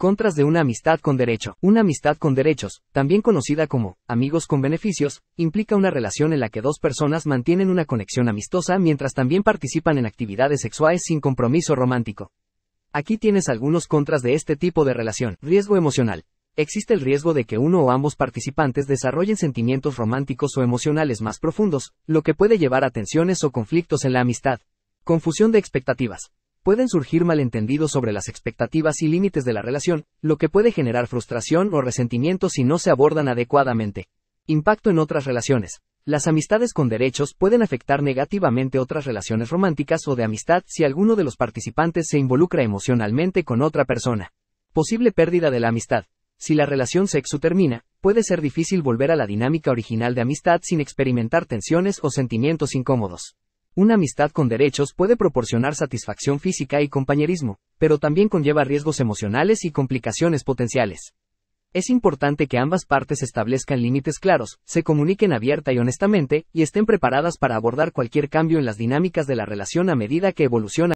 Contras de una amistad con derecho. Una amistad con derechos, también conocida como amigos con beneficios, implica una relación en la que dos personas mantienen una conexión amistosa mientras también participan en actividades sexuales sin compromiso romántico. Aquí tienes algunos contras de este tipo de relación. Riesgo emocional. Existe el riesgo de que uno o ambos participantes desarrollen sentimientos románticos o emocionales más profundos, lo que puede llevar a tensiones o conflictos en la amistad. Confusión de expectativas pueden surgir malentendidos sobre las expectativas y límites de la relación, lo que puede generar frustración o resentimiento si no se abordan adecuadamente. Impacto en otras relaciones. Las amistades con derechos pueden afectar negativamente otras relaciones románticas o de amistad si alguno de los participantes se involucra emocionalmente con otra persona. Posible pérdida de la amistad. Si la relación sexo termina, puede ser difícil volver a la dinámica original de amistad sin experimentar tensiones o sentimientos incómodos. Una amistad con derechos puede proporcionar satisfacción física y compañerismo, pero también conlleva riesgos emocionales y complicaciones potenciales. Es importante que ambas partes establezcan límites claros, se comuniquen abierta y honestamente, y estén preparadas para abordar cualquier cambio en las dinámicas de la relación a medida que evoluciona.